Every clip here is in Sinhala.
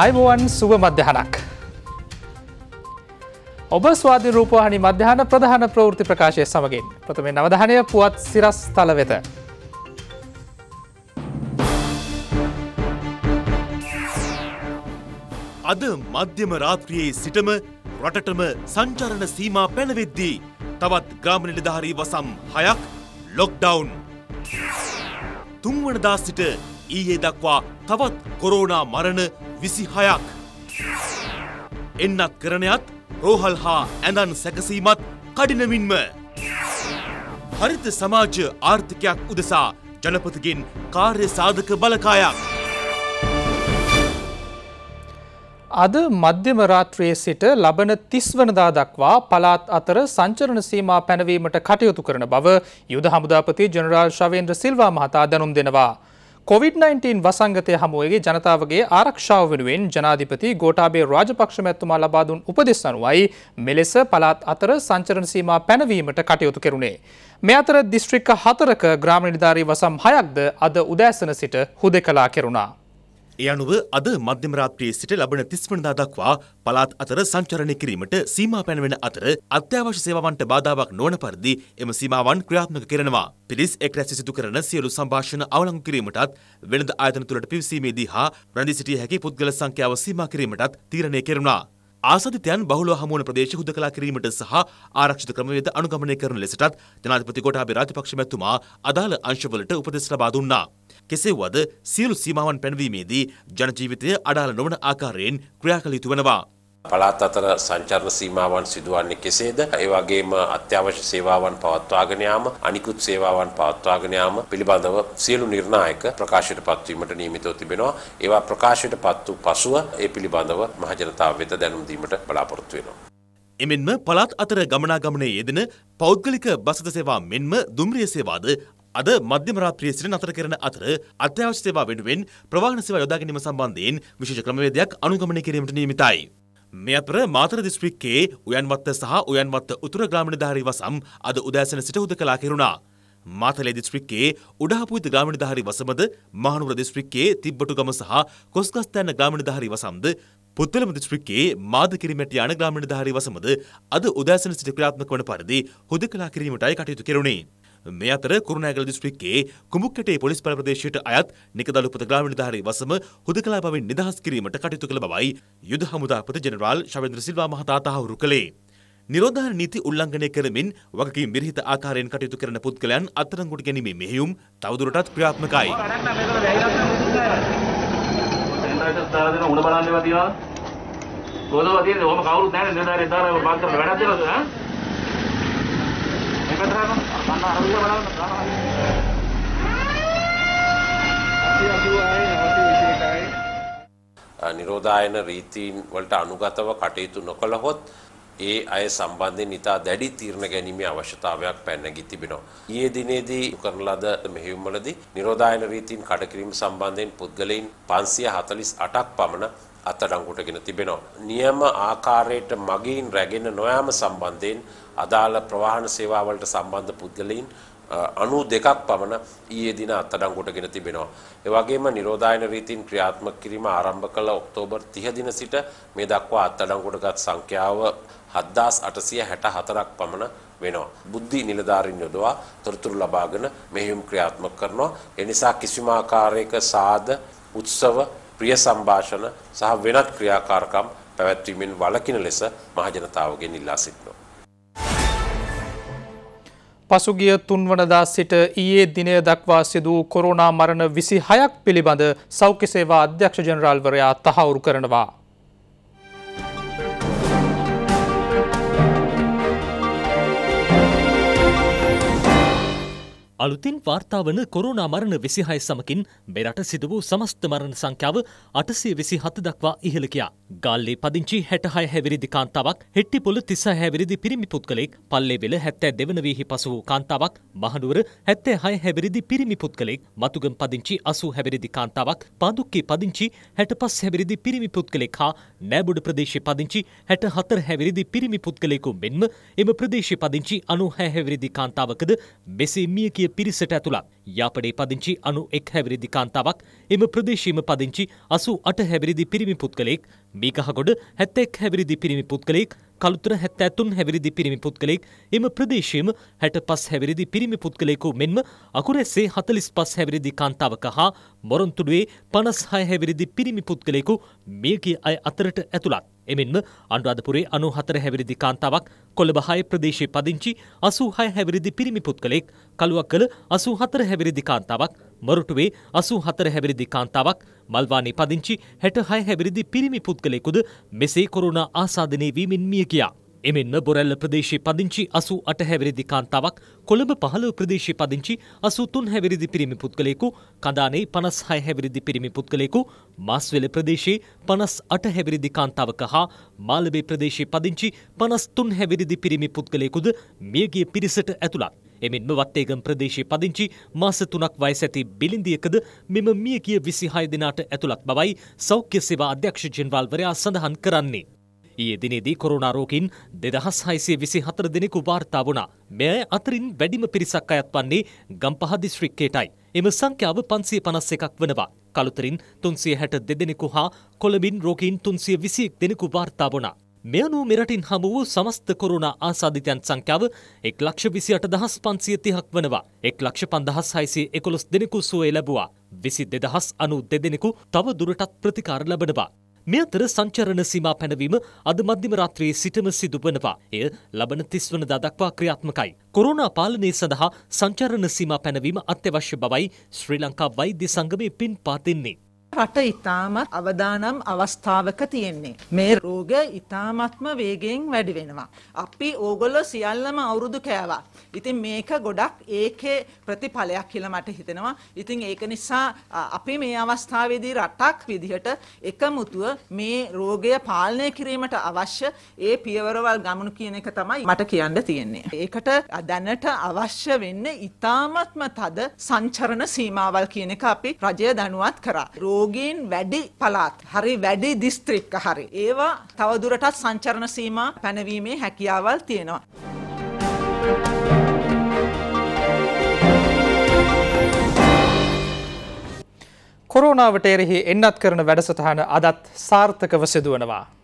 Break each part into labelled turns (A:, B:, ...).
A: අයිබෝවන් සුභ මධ්‍යහනක්. ඔබ ස්වාධ රූපහනි මධ්‍යහන ප්‍රධාන ප්‍රවෘති ප්‍රකාශය සමගින් ප්‍රථමේ නවධානය පුවත් සිරස් තල වෙත.
B: අද මධ්‍යම රාත්‍රියයේ සිටම රටටම සංචරණ සීමා පැනවෙද්දී තවත් ග්‍රාමනිලධාරී වසම් හයක් ලොක්ඩවුන්. තුන්වනදා සිට ඊයේ දක්වා තවත් කොරෝනා මරණ විසි හයක්. එන්නත් කරණයත් රෝහල් හා ඇඳන් සැකසීමත් කඩිනමින්ම. හරිත සමාජ ආර්ථිකයක් උදෙසා ජනපතිගෙන් කාර්ය සාධක බලකායක්.
A: අද මධ්‍යම රාත්‍රයේ සිට ලබන තිස්වනදා දක්වා පලාත් අතර සංචරණ සීමා පැනවීමට කටයුතු කරන බව යුද හමුදාපති ජනරාල් ශවේන්ද්‍ර සිල්වා මහතා දැනුම් දෙනවා. COVID-19 වසංගතය හමුවගේ ජනතාවගේ ආරක්ෂාව වෙනුවෙන් ජනාධිපති ගෝටාබේ රාජපක්ෂ මැත්තුමා ලබාදුන් උපදෙස් අනුවයි මෙලෙස පළාත් අතර සංචරණ සීමා පැනවීමට කටයුතු කෙරුණේ. මේ අතර දිස්ත්‍රික්ක හතරක ග්‍රාම නිධාරී වසම් හයක්ද අද උදෑසන සිට හුදෙකලා කෙරුණා.
B: ඒ අනුව අද මධ්‍යම රාත්‍රියේ සිට ලබන 30 වෙනිදා දක්වා පළාත් අතර සංචරණය කිරීමට සීමා පැනවෙන අතර අත්‍යවශ්‍ය සේවාවන්ට බාධාවක් නොවන පරිදි එම සීමාවන් ක්‍රියාත්මක කරනවා. පිරිස් එක් රැස් සිදු කරන සියලු සම්භාෂණ අවලංගු කිරීමටත් වෙළඳ ආයතන තුළට පිවිසීමේදී හා රැඳී සිටිය හැකි පුද්ගල සංඛ්‍යාව සීමා කිරීමටත් තීරණය කෙරුණා. ආසාධිතයන් බහුලව හමුවන ප්‍රදේශ හුදකලා කිරීමට සහ ආරක්ෂිත ක්‍රමවේද අනුගමනය කරන ලෙසටත් ජනාධිපති කොටාභය රාජපක්ෂ මැතිතුමා අදාළ අංශවලට උපදෙස් ලබා දුන්නා. කෙසේ වද සියලු සීමාවන් පැනවීමේදී ජනජීවිතය අඩාල නොවන ආකාරයෙන් ක්‍රියා කළ යුතු වෙනවා.
C: පළාත් අතර සංචරණ සීමාවන් සිදුවන්නේ කෙසේද? ඒ වගේම අත්‍යවශ්‍ය සේවාවන් පවත්වාගෙන යාම, අනිකුත් සේවාවන් පවත්වාගෙන යාම පිළිබඳව සියලු නිර්ණායක ප්‍රකාශයට පත්වීමට නියමිතව තිබෙනවා. ඒවා ප්‍රකාශයට පත් වූ පසුව ඒ පිළිබඳව මහජනතාව වෙත දැනුම් දීමට බලාපොරොත්තු වෙනවා.
B: එමෙන්ම පළාත් අතර ගමනාගමනයේ යෙදෙන පෞද්ගලික බසද සේවා මෙන්ම දුම්රිය සේවාද අද මධ්‍යම රාත්‍රියේ සිට නතර කරන අතර අත්‍යවශ්‍ය සේවා වෙනුවෙන් ප්‍රවාහන සේවා යොදා ගැනීම සම්බන්ධයෙන් විශේෂ ක්‍රමවේදයක් අනුගමනය කිරීමට නියමිතයි. මේ අතර මාතර දිස්ත්‍රික්කයේ උයන්වත්ත සහ උයන්වත්ත උතුර ග්‍රාමණධාරී වසම් අද උදෑසන සිට හුදකලා කෙරුණා. මාතලේ දිස්ත්‍රික්කයේ උඩහපුවිත ග්‍රාමණධාරී වසමද මහනුවර දිස්ත්‍රික්කයේ තිබ්බටුගම සහ කොස්ගස්තැන්න ග්‍රාමණධාරී වසම්ද පුත්තලම දිස්ත්‍රික්කයේ මාදකිරිමැටි යන ග්‍රාමණධාරී වසමද අද උදෑසන සිට ක්‍රියාත්මක වන පරිදි හුදකලා කිරීමටයි කටයුතු කෙරුණේ. මේ අතර කුරුණෑගල දිස්ත්‍රික්කයේ කුඹුක්කටේ පොලිස් බල ප්‍රදේශයට අයත් නිකදල් උපත ග්‍රාම නිලධාරී වසම හුදකලා බවින් නිදහස් කිරීමට කටයුතු කළ බවයි යුද හමුදාපති ජෙනරාල් ශවේන්ද්‍ර සිල්වා මහතා තහවුරු කළේ. නිරෝධාර නීති උල්ලංඝනය කරමින් වගකීම් විරහිත ආකාරයෙන් කටයුතු කරන පුද්ගලයන් අත්අඩංගුවට ගැනීමේ මෙහෙයුම් තවදුරටත් ක්‍රියාත්මකයි.
D: උණ
E: බලන්නවා තියනවා. කොහොමද තියෙන්නේ? ඔහම කවුරුත් නැහැ නේද? නිරෝධාරයේ දාලා වත් කරලා වැඩක් දෙනවද? ඈ?
F: මේකට මම
A: අර
C: විදිහ බලන්න තරහයි. අපි අසුවායේ නැවතු විශේෂයි. නිරෝධායන රීතීන් වලට අනුගතව කටයුතු නොකළහොත් ඒ අය සම්බන්ධයෙන් ඉතා දැඩි තීරණ ගැනීමේ අවශ්‍යතාවයක් පැනගී තිබෙනවා. ඊයේ දිනේදී කරන ලද මෙහෙයුම්වලදී නිරෝධායන රීතීන් කඩකිරීම සම්බන්ධයෙන් පුද්ගලයින් 548ක් පමණ අත්අඩංගුවටගෙන තිබෙනවා. නියම ආකාරයට මගින් රැගෙන නොයාම සම්බන්ධයෙන් අදාළ ප්‍රවාහන සේවාවලට සම්බන්ධ පුද්ගලයින් අනු දෙකක් පමණ ඊයේ දින අත්අඩංගුවටගෙන තිබෙනවා. ඒ වගේම නිරෝධායන රීතින් ක්‍රියාත්මක කිරීම ආරම්භ කළ ඔක්තෝබර් 30 දින සිට මේ දක්වා අත්අඩංගුවටගත් සංඛ්‍යාව 7864ක් පමණ වෙනවා. බුද්ධි නිලධාරීන් යොදවා තොරතුරු ලබාගෙන මෙහෙයුම් ක්‍රියාත්මක කරනවා. ඒ නිසා කිසිම ආකාරයක සාද උත්සව ප්‍රිය සම්භාෂණ සහ වෙනත් ක්‍රියාකාරකම් පැවැත්වීමෙන් වළකින ලෙස මහජනතාවගෙන් ඉල්ලා සිටිනවා.
A: පසුගිය තුන්වනදා සිට ඊයේ දිනය දක්වා සිදූ කොරුණා මරණ විසි හයක් පිළිබඳ සෞඛ්‍ය සේවා අධ්‍යක්ෂ ජනරාල්වරයා තහවුරු කරනවා.
F: අලුතින් වාර්තාාවන කොරුණා මරණ විසිහය සමකින් මෙරට සිදු වූ සමස්ත මරණ සංඛ්‍යාව අටසේ විසි හත දක්වා ඉහළකයා. ගල්ලේ පදිංචි හැටහය හැවිරිදි කාන්තාවක් හෙට්ටිපොල තිස හැවිරිදි පිරිමි පුද්ගලෙක් පල්ලේ වෙල හැත්තෑ දෙවනවීහි පසු වූ කාන්තාවක් මහනුවර හැත්තේ හය හැවිරිදි පිරිමි පුද්ගලෙක් මතුගම් පදිංචි අසූ හැවිරිදි කාන්තාවක් පාදුක්කේ පදිංචි හැට පස් හැවිරිදි පිරිමි පුද්ගලෙක් හා නෑබොඩ ප්‍රදේශ පදිංචි හැට හතර හැවිරිදි පිරිමි පුද්ගලෙකු මෙන්ම එම ප්‍රදේශ පදිංචි අනු හැහැවිරිදි කාන්තාවකද මෙසේ මිය කිය ශාස්ත්‍රීය පිරිසට ඇතුළත් යාපඩේ පදිංචි අනු එක් හැවිරිදි කාන්තාවක් එම ප්‍රදේශීම පදිංචි අසු අට හැවිරිදි පිරිමි පුද්ගලයෙක් මීකහගොඩ හැත්තෙක් හැවිරිදි පිරිමි පුද්ගලයෙක් කළුතර හැත්තඇතුන් හැවිරිදි පිරිමි පුද්ගලයෙක් එම ප්‍රදේශයම හැට පස් හැවිරිදි පිරිමි පුද්ගලයෙකු මෙන්ම අකුරැස්සේ හතලිස් පස් හැවිරිදි කාන්තාවක හා මොරොන්තුඩුවේ පනස් හය හැවිරිදි පිරිමි පුද්ගලයෙකු මියගිය අය අතරට ඇතුළත්. එමෙන්ම අනුරාධපුරේ අනු හතර හැවිරිදි කාන්තාවක් කොළඹ හය ප්‍රදේශයේ පදිංචි අසූ හය හැවිරිදි පිරිමි පුද්ගලෙක් කළුවක් කළ අසූ හතර හැවිරිදි කාන්තාවක් මොරටුවේ අසූ හතර හැවිරිදි කාන්තාවක් මල්වානේ පදිංචි හැට හය හැවිරිදි පිරිමි පුද්ගලෙකුද මෙසේ කොරුණ ආසාධනය වීමෙන් මිය කියා. එමෙන්ම බොරැල්ල ප්‍රදේශයේ පදිංචි අසු අට හැවිරිදි කාන්තාවක් කොළඹ පහළව ප්‍රදේශයේ පදිංචි අසු තුන් හැවිරිදි පිරිමි පුද්ගලයෙකු කඳානේ පනස් හය හැවිරිදි පිරිමි පුද්ගලයෙකු මස්වෙල ප්‍රදේශයේ පනස් අට හැවිරිදි කාන්තාවක හා මාලබේ ප්‍රදේශයේ පදිංචි පනස් තුන් හැවිරිදි පිරිමි පුද්ගලයෙකුද මියගිය පිරිසට ඇතුළත්. එමෙන්ම වත්තේගම් ප්‍රදේශයේ පදිංචි මාස තුනක් වයස ඇති බිලිඳියකද මෙම මියගිය විසිහය දෙනාට ඇතුළත් බවයි සෞඛ්‍ය සේවා අධ්‍යක්ෂ ජෙනරාල්වරයා සඳහන් කරන්නේ. ඊයේ දිනේදී කොරෝනා රෝගීන් 2624 දෙනෙකු වාර්තා වුණා. මෙය අතරින් වැඩිම පිරිසක් අයත් වන්නේ ගම්පහ දිස්ත්‍රික්කයටයි. එම සංඛ්‍යාව 551ක් වනවා. කලුතරින් 362 දෙනෙකු හා කොළඹින් රෝගීන් 321 දෙනෙකු වාර්තා වුණා. මෙයනු මෙරටින් හමු වූ සමස්ත කොරුණා ආසාධිතයන් සංඛ්‍යාව එක් ලක්ෂ විසි අට දහස් පන්සිය තිහක් වනවා එක් ලක්ෂ පන්දහස් හයිසි එකොළොස් දෙනෙකු සුවය ලැබවා විසි දෙදහස් අනු දෙදෙනෙකු තව දුරටත් ප්‍රතිකාර ලබනවා මේ අතර සංචරණ සීමා පැනවීම අද මධ්‍යම රාත්‍රියේ සිටම සිදු වෙනවා. එය ලබන 30 වෙනිදා දක්වා ක්‍රියාත්මකයි. කොරෝනා පාලනය සඳහා සංචරණ සීමා පැනවීම අත්‍යවශ්‍ය බවයි ශ්‍රී ලංකා වෛද්‍ය සංගමේ පින් පාතින්නේ. රට ඉතාමත් අවදානම් අවස්ථාවක තියෙන්නේ. මේ රෝග ඉතාමත්ම වේගෙන් වැඩි වෙනවා. අපි ඕගොල්ලෝ සියල්ලම අවුරුදු කෑවා. ඉතින් මේක ගොඩක් ඒකේ ප්‍රතිඵලයක් කියලා මට හිතෙනවා. ඉතින් ඒක නිසා අපි මේ අවස්ථාවේදී රටක් විදිහට එකමුතුව මේ රෝගය පාලනය කිරීමට අවශ්‍ය ඒ පියවරවල් ගමනු කියන එක තමයි මට කියන්න තියෙන්නේ. ඒකට දැනට අවශ්‍ය වෙන්නේ ඉතාමත්ම තද සංචරණ සීමාවල් කියන එක අපි රජය දැනුවත් කරා. රෝග යෝගයෙන් වැඩි පළාත් හරි වැඩි දිස්ත්‍රික්ක හරි ඒවා තවදුරටත් සංචරණ සීමා පැනවීමේ හැකියාවල් තියෙනවා.
A: කොරෝනාවට එරෙහි එන්නත් කරන වැඩසටහන අදත් සාර්ථකව සිදුවනවා.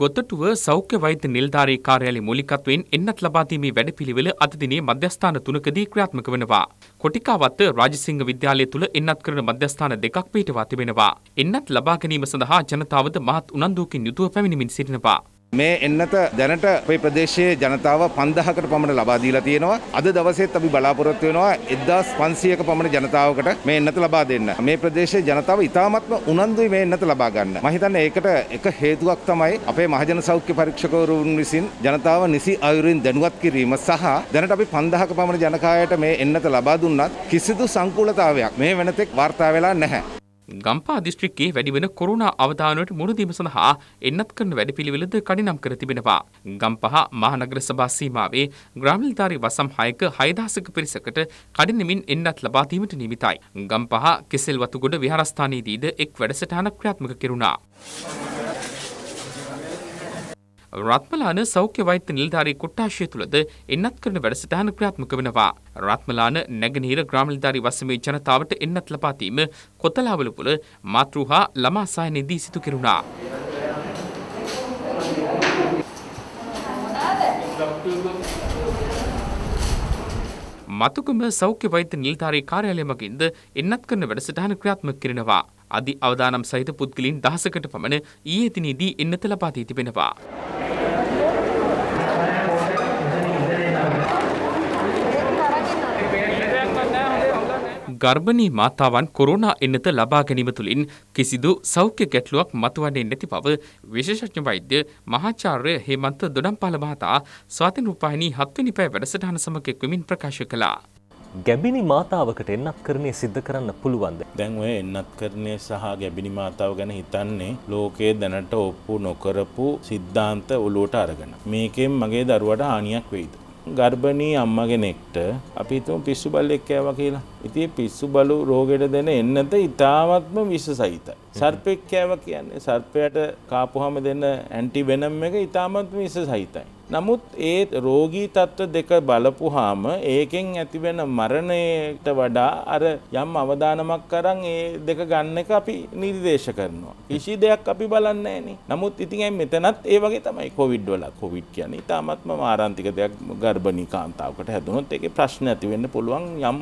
E: ගොතටුව සෞඛ්‍ය වෛද්‍ය නිලධාරී කාර්යාලය මූලිකත්වයෙන් එන්නත් ලබා දීමේ වැඩපිළිවෙල අද දිනේ මධ්‍යස්ථාන තුනකදී ක්‍රියාත්මක වෙනවා. කොටිකාවත රාජසිංහ විද්‍යාලය තුල එන්නත් කරන මධ්‍යස්ථාන දෙකක් පිටවා තිබෙනවා. එන්නත් ලබා ගැනීම සඳහා ජනතාවද මහත් උනන්දුවකින් යුතුව පැමිණෙමින් සිටිනවා.
G: මේ එන්නත දැනට අපේ ප්‍රදේශයේ ජනතාව 5000කට පමණ ලබා දීලා තියෙනවා. අද දවසේත් අපි බලාපොරොත්තු වෙනවා 1500ක පමණ ජනතාවකට මේ එන්නත ලබා දෙන්න. මේ ප්‍රදේශයේ ජනතාව ඉතාමත්ම උනන්දුයි මේ එන්නත ලබා ගන්න. මම හිතන්නේ ඒකට එක හේතුවක් තමයි අපේ මහජන සෞඛ්‍ය පරීක්ෂකවරුන් විසින් ජනතාව නිසි අයුරින් දැනුවත් කිරීම සහ දැනට අපි 5000ක පමණ ජනකායට මේ එන්නත ලබා දුන්නත් කිසිදු සංකූලතාවයක් මේ වෙනතෙක් වාර්තා වෙලා නැහැ.
E: ගම්පා දිස්ත්‍රික්කයේ වැඩිවන කොරුණා අවධානයට මුහුණදීම සඳහා එන්නත් කරන වැඩපිළිවෙලද කඩිනම් කර තිබෙනවා. ගම්පහ මහනගර සභා සීමාවේ ග්‍රාමීණධාරී වසම් 6ක 6000ක පිරිසකට කඩිනමින් එන්නත් ලබා දීමට නියමිතයි. ගම්පහ කෙසෙල් වතුගොඩ විහාරස්ථානයේදීද එක් වැඩසටහනක් ක්‍රියාත්මක කෙරුණා. රත්මලාන සෞඛ්‍ය වෛත්‍ය නිලධාරී කොට්ටාශය තුළද එන්නත් කරන වැඩසටහන ක්‍රියාත්මක වෙනවා. රත්මලාන නැගනීර ග්‍රාමනිලධාරී වසමේ ජනතාවට එන්නත් ලබා දීම කොතලාවල පුල මාතෘ හා ළමා සායනයේදී සිදු කෙරුණා. මතුකම සෞඛ්‍ය වෛද්‍ය නිලධාරී කාර්යාලය මගින්ද එන්නත් කරන වැඩසටහන ක්‍රියාත්මක කරනවා. අධි අවදානම් සහිත පුද්ගලින් දහසකට පමණ ඊයේ දිනේදී එන්නත ලබා දී තිබෙනවා. ගර්භණී මාතාවන් කොරෝනා එන්නත ලබා ගැනීම තුළින් කිසිදු සෞඛ්‍ය ගැටලුවක් මතුවන්නේ නැති බව විශේෂඥ වෛද්‍ය මහාචාර්ය හේමන්ත දොඩම්පාල මහතා ස්වාතින් රූපాయని 7 වෙනි පැය වැඩසටහන සමග එක්වමින් ප්‍රකාශ කළා.
G: ගැබිනි මාතාවකට එන්නත්කරණය සිද්ධ කරන්න පුළුවන්ද? දැන් ඔය එන්නත්කරණය සහ ගැබිනි මාතාව ගැන හිතන්නේ ලෝකයේ දැනට ඔප්පු නොකරපු සිද්ධාන්ත ඔලුවට අරගෙන. මේකෙන් මගේ දරුවට හානියක් වෙයිද? ගර්භණී අම්ම කෙනෙක්ට අපි හිතමු පිස්සු බල්ලෙක් කෑවා කියලා. ඉතින් පිස්සු බලු රෝගෙට දෙන එන්නත ඉතාමත්ම විෂ සහිතයි. සර්පෙක් කෑවා කියන්නේ සර්පයාට කාපුවාම දෙන ඇන්ටි වෙනම් එක ඉතාමත්ම විෂ සහිතයි. නමුත් ඒ රෝගී තත්ත්ව දෙක බලපුහාම ඒකෙන් ඇතිවෙන මරණයට වඩා අර යම් අවධානමක් කරන් ඒ දෙක ගන්න එක අපි නිර්දේශ කරනවා. කිසි දෙයක් අපි බලන්නේ නැහෙනි. නමුත් ඉතින් ඇයි මෙතනත් ඒ වගේ තමයි කොවිඩ් වල කොවිඩ් කියන්නේ ඊටාත්ම මාරාන්තික දෙයක් ගර්භණී කාන්තාවකට හැදුනොත් ඒකේ ප්‍රශ්න ඇති වෙන්න පුළුවන් යම්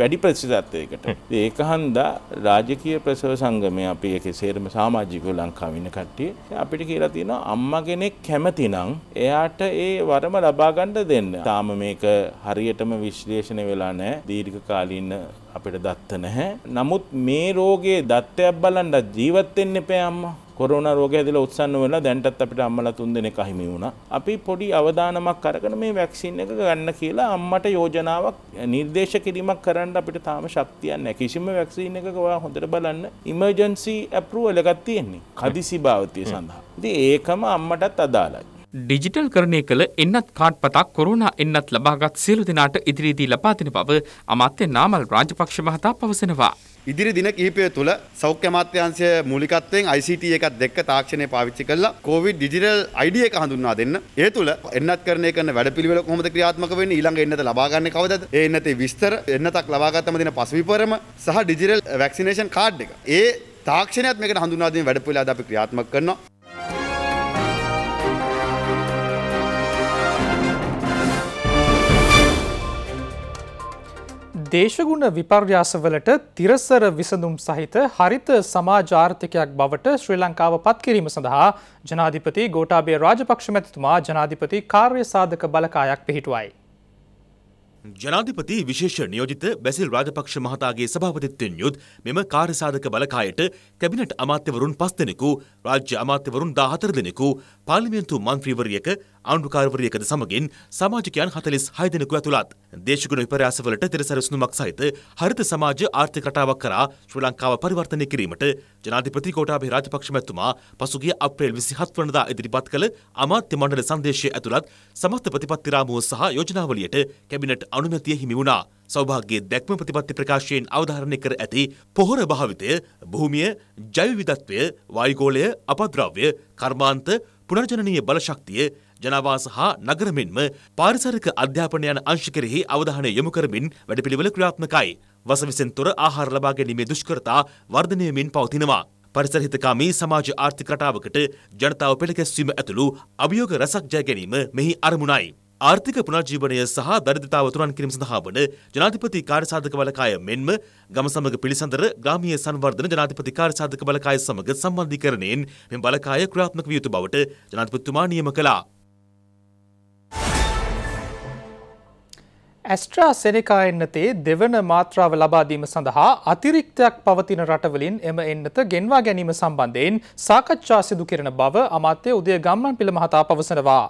G: වැඩි ප්‍රතිශතයකට. ඒක හන්දා රාජකීය ප්‍රසව සංගමයේ අපි ඒකේ සේරම සමාජිකව ලංකාවේ ඉන්න කට්ටිය අපිට කියලා තියෙනවා අම්මා කෙනෙක් කැමතිනම් එයාට ඒ වරම ලබා ගන්න දෙන්න. තාම මේක හරියටම විශ්ලේෂණය වෙලා නැහැ. දීර්ඝ කාලීන අපිට දත්ත නැහැ. නමුත් මේ රෝගේ දත්තයක් බලන්න ජීවත් වෙන්න එපා අම්මා. කොරෝනා රෝගය ඇදලා උත්සන්න වෙලා දැන්ටත් අපිට අම්මලා තුන් දෙනෙක් අහිමි වුණා. අපි පොඩි අවදානමක් අරගෙන මේ වැක්සින් එක ගන්න කියලා අම්මට යෝජනාවක් නිර්දේශ කිරීමක් කරන්න අපිට තාම ශක්තියක් නැහැ. කිසිම වැක්සින් එකක ඔයා හොඳට බලන්න ඉමර්ජන්සි අප්‍රූවල් එකක් තියෙන්නේ. කදිසි භාවිතය සඳහා. ඉතින් ඒකම අම්මටත්
E: අදාළයි. ඩිජිටල් කරණය කළ එන්නත් කාඩ් පතක් කොරුණා එන්නත් ලබාගත් සියලු දෙනාට ඉදිරියේදී ලබා දෙන බව අමාත්‍ය නාමල් රාජපක්ෂ මහතා පවසනවා. ඉදිරි දින කීපය තුළ සෞඛ්‍ය අමාත්‍යාංශය මූලිකත්වයෙන් ICT එකත් දෙක්ක තාක්ෂණය පාවිච්චි කරලා COVID digital ID එක හඳුන්වා දෙන්න. ඒ තුළ එන්නත් කරණය කරන වැඩපිළිවෙල කොහොමද ක්‍රියාත්මක වෙන්නේ? ඊළඟ එන්නත ලබා ගන්න කවදද? ඒ එන්නතේ විස්තර එන්නතක් ලබා ගත්තම දින පසුවිපරම සහ digital vaccination card එක. ඒ තාක්ෂණයත් මේකට හඳුන්වා දෙමින් වැඩපිළිවෙල අද අපි ක්‍රියාත්මක කරනවා.
A: දේශගුණ විපර්යාසවලට තිරසර විසඳුම් සහිත හරිත සමාජ ආර්ථිකයක් බවට ශ්‍රී ලංකාව පත් කිරීම සඳහා ජනාධිපති ගෝටාබේ රාජපක්ෂ මැතිතුමා ජනාධිපති කාර්ය සාධක බලකායක් පිහිටුවයි.
B: ජනාධිපති විශේෂ නියෝජිත බැසිල් රාජපක්ෂ මහතාගේ සභාපතිත්වයෙන් යුත් මෙම කාර්ය සාධක බලකායට කැබිනට් අමාත්‍යවරුන් පස් දෙනෙකු රාජ්‍ය අමාත්‍යවරුන් 14 දෙනෙකු පාර්ලිමේන්තු මන්ත්‍රීවරියක ආණ්ඩුකාරවරියකද සමගින් සමාජිකයන් හතලිස් හයදෙනෙකු ඇතුළත් දේශගුණ විපරාසවලට තෙරසරසුනුමක් සහිත හරිත සමාජ ආර්ථික රටාවක් කරා ශ්‍රී ලංකාව පරිවර්තනය කිරීමට ජනාධිපති කෝටාභය රාජපක්ෂ මැතිතුමා පසුගිය අප්‍රේල් 27 වනදා ඉදිරිපත් කළ අමාත්‍ය මණ්ඩල සංදේශය ඇතුළත් සමස්ත ප්‍රතිපත්ති රාමුව සහ යෝජනාවලියට කැබිනට් අනුමැතිය හිමි වුණා. සෞභාග්‍යයේ දැක්ම ප්‍රතිපත්ති ප්‍රකාශයෙන් අවධාරණය කර ඇති පොහොර භාවිතය, භූමිය, ජෛව විවිධත්වය, වායුගෝලය, අපද්‍රව්‍ය, කර්මාන්ත පුනර්ජනනීය බලශක්තිය ජනවාස හා නගර මෙන්ම පාරිසරික අධ්‍යාපන යන අංශ කෙරෙහි අවධානය යොමු කරමින් වැඩපිළිවෙල ක්‍රියාත්මකයි. වසවිසෙන් තොර ආහාර ලබා ගැනීමේ දුෂ්කරතා වර්ධනය වෙමින් පවතිනවා. පරිසරහිතකාමී සමාජ ආර්ථික රටාවකට ජනතාව පෙළගැස්වීම ඇතුළු අභියෝග රැසක් ජය ගැනීම මෙහි අරමුණයි. ආර්ථික පුනර්ජීවනය සහ දරිද්‍රතාව තුරන් කිරීම සඳහා වන ජනාධිපති කාර්යසාධක බලකාය මෙන්ම ගම සමග පිළිසඳර ග්‍රාමීය සංවර්ධන ජනාධිපති කාර්යසාධක බලකාය සමග සම්බන්ධීකරණයෙන් මෙම බලකාය ක්‍රියාත්මක විය යුතු බවට ජනාධිපතිතුමා නියම කළා.
A: ඇස්ට්‍රා සෙනෙකා එන්නතේ දෙවන මාත්‍රාව ලබාදීම සඳහා අතිරික්තයක් පවතින රටවලින් එම එන්නත ගෙන්වා ගැනීම සම්බන්ධයෙන් සාකච්ඡා සිදු කෙරෙන බව අමාත්‍ය උදය ගම්මන් පිළ මහතා පවසනවා.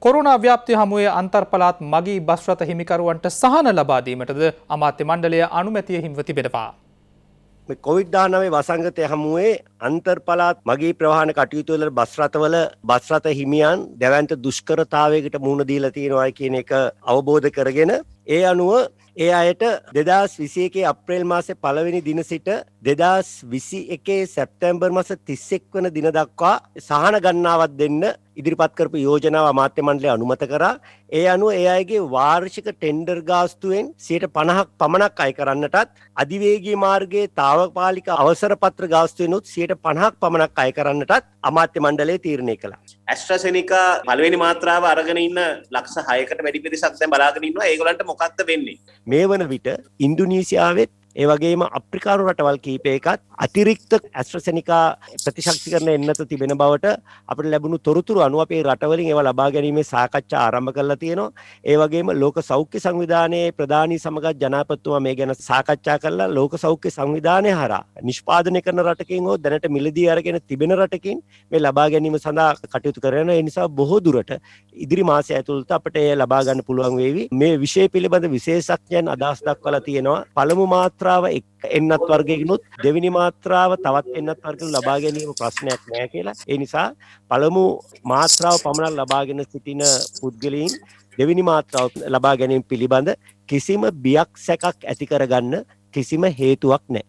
A: කොරුණා ව්‍යාප්ති හමුවේ අන්තර්පලාත් මගී බස් රථ හිමිකරුවන්ට සහන ලබා දීමටද අමාත්‍ය මණ්ඩලය අනුමැතිය හිමිව තිබෙනවා.
D: මේ කොවිඩ්-19 වසංගතය හමුවේ අන්තර්පලාත් මගී ප්‍රවාහන කටයුතු වල බස් රථවල බස් රථ හිමියන් දැවැන්ත දුෂ්කරතාවයකට මුහුණ දීලා තියෙනවා කියන එක අවබෝධ කරගෙන ඒ අනුව ඒ අයට දෙදස් විසියකේ අප්‍රේල් මාස පළවෙනි දින සිට දෙදස් විසි එකේ සැප්තැම්බර් මස තිස්සෙක් වන දින දක්වා සහන ගන්නාවත් දෙන්න ඉදිරිපත් කරපු යෝජනාව අමාත්‍ය මණ්ඩලය අනුමත කරා ඒ අනුව ඒ අයගේ වාර්ෂික ටෙන්ඩර් ගාස්තුවෙන් සියට පණහක් පමණක් අය කරන්නටත් අධිවේගී මාර්ගයේ තාවකාලික අවසර පත්‍ර ගාස්තුවෙනුත් සියට පණහක් පමණක් අය කරන්නටත් අමාත්‍ය මණ්ඩලය තීරණය කළා ඇස්ට්‍රසනිකා පලවෙනි මාත්‍රාව අරගෙන ඉන්න ලක්ෂ හයකට වැඩි පිරිසක් දැන් බලාගෙන ඉන්නවා ඒගොල්ලන්ට මොකක්ද වෙන්නේ මේ වන විට ඉන්දුනීසියාවෙත් ඒ වගේම අප්‍රිකානු රටවල් කීපයකත් අතිරික්ත ඇස්ට්‍රසනිකා ප්‍රතිශක්තිකරන එන්නත තිබෙන බවට අපට ලැබුණු තොරතුරු අනුව අපේ රටවලින් ඒවා ලබා ගැනීමේ සාකච්ඡා ආරම්භ කරලා තියෙනවා. ඒ වගේම ලෝක සෞඛ්‍ය සංවිධානයේ ප්‍රධානී සමග ජනාධිපතිතුමා මේ ගැන සාකච්ඡා කරලා ලෝක සෞඛ්‍ය සංවිධානය හරහා නිෂ්පාදනය කරන රටකින් හෝ දැනට මිලදී අරගෙන තිබෙන රටකින් මේ ලබා ගැනීම සඳහා කටයුතු කරන ඒ නිසා බොහෝ දුරට ඉදිරි මාසය ඇතුළත අපට එය ලබා ගන්න පුළුවන් වේවි. මේ විෂය පිළිබඳ විශේෂඥයන් අදහස් දක්වලා තියෙනවා. පළමු මාත්‍රාව එක් එන්නත් වර්ගයකිනුත් දෙවෙනි මා මාත්‍රාව තවත් එන්නත් වර්ගන ලබා ගැනීම ප්‍රශ්නයක් නෑ කියලා ඒ නිසා පළමු මාත්‍රාව පමණක් ලබාගෙන සිටින පුද්ගලීන් දෙවිනි මාත්‍රාව ලබා ගැනීම පිළිබඳ කිසිම බියක් සැකක් ඇති කරගන්න කිසිම හේතුවක් නෑ.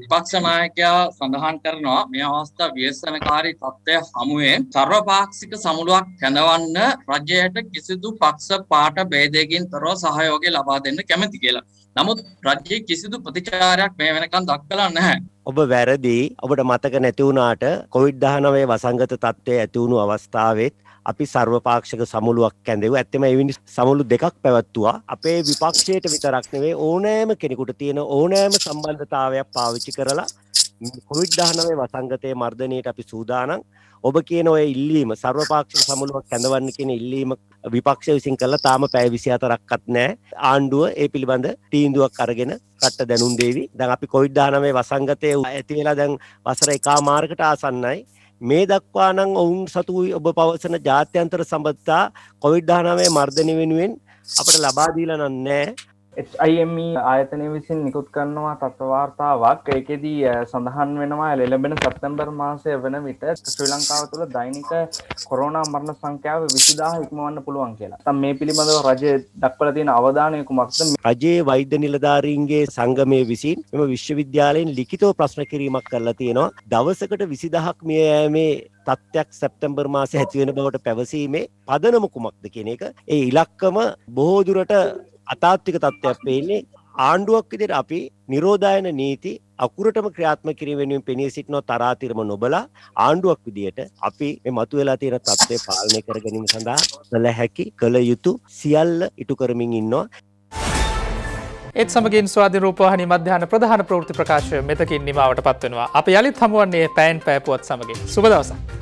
E: විපක්ෂනායකයා සඳහන් කරනවා මේ අවස්ථා ව්‍යසනකාරී තත්ත්වය හමුවෙන් සර්වපාක්ෂික සමුළුවක් කැඳවන්න රජයට කිසිදු පක්ෂ පාට බේදයකින් තොරව සහයෝගය ලබා දෙන්න කැමති කියලා. නමුත් රජයේ කිසිදු ප්‍රතිචාරයක් මේ වෙනකන් දක්වලා නැහැ.
D: ඔබ වැරදි ඔබට මතක නැතිවුණාට කොවිඩ්-19 වසංගත තත්ත්වය ඇති වුණු අවස්ථාවෙත් අපි සර්වපාක්ෂක සමුළුවක් කැඳෙව ඇත්තම එවිනි සමුළු දෙකක් පැවැත්තුවා අපේ විපක්ෂයට විතරක් නෙවෙයි ඕනෑම කෙනෙකුට තියෙන ඕනෑම සම්බන්ධතාවයක් පාවිච්චි කරලා කොවිඩ් දහනවේ වසංගතය මර්ධනයට අපි සූදානම් ඔබ කියන ඔය ඉල්ලීම සර්වපාක්ෂ සමුළුවක් කැඳවන්න කියෙන ඉල්ලීම විපක්ෂ විසින් කළ තාම පැෑ විසි අතරක්කත් නෑ ආණ්ඩුව ඒ පිළිබඳ තීන්දුවක් අරගෙන කට්ට දැනුම් දේවි දැන් අපි කොවිඩ් දානමේ වසංගතය ඇතිවෙලා දැන් වසර එකා මාර්කට ආසන්නයි මේ දක්වා නං ඔවුන් සතු ඔබ පවසන ජාත්‍යන්තර සබත්තා කොවිඩ්ඩානමේ මර්ධනය වෙනුවෙන් අපට ලබාදීල නන්නෑ එයිම e ආයතනය විසින් නිකුත් කරනවා තත්වවාර්තාවක් ඒකෙදී සඳහන්
A: වෙනවා එළබෙන සැප්තැම්බර් මාසය වන විට ශ්‍රී ලංකාව තුළ දෛනික කොරෝනා මරණ සංඛ්‍යාව විසිදාහ ඉක්මවන්න පුළුවන් කියලා තම් මේ පිළිබඳව රජය දක්වල තියෙන අවධානයකු මක්ස
D: රජයේ වෛද්‍ය නිලධාරීන්ගේ සංගමය විසින් එම විශ්වවිද්‍යාලයෙන් ලිඛිතව ප්‍රශ්න කිරීමක් කරලා තියෙනවා දවසකට විසිදහක් මිය යෑමේ තත්ත්යක් සැප්තැම්බර් මාස ඇතිවෙන බවට පැවසීමේ පදනම කුමක්ද කියන එක ඒ ඉලක්කම බොහෝදුරට අතාත්තික තත්ත්වයක් පේන්නේ ආණ්ඩුවක් විදිහට අපි නිරෝධායන නීති අකුරටම ක්‍රියාත්මක කිරීම වෙනුවෙන් පෙනී සිටිනවා තරාතිරම නොබලා ආණ්ඩුවක් විදිහට අපි මේ මතුවලා තියෙන තත්ත්වය පාලනය කර ගැනීම සඳහා කළ හැකි කළ යුතු සියල්ල ඉටු කරමින් ඉන්නවා
A: ඒත් සමගින් ස්වාධ රූපහනි මධ්‍යාන ප්‍රධාන ප්‍රෘති ප්‍රකාශය මෙතකින් නිමාවට පත්වෙනවා අප යළිත් හමුවන්නේ පැන් පැපුවත් සමගින් සුබදවසක්.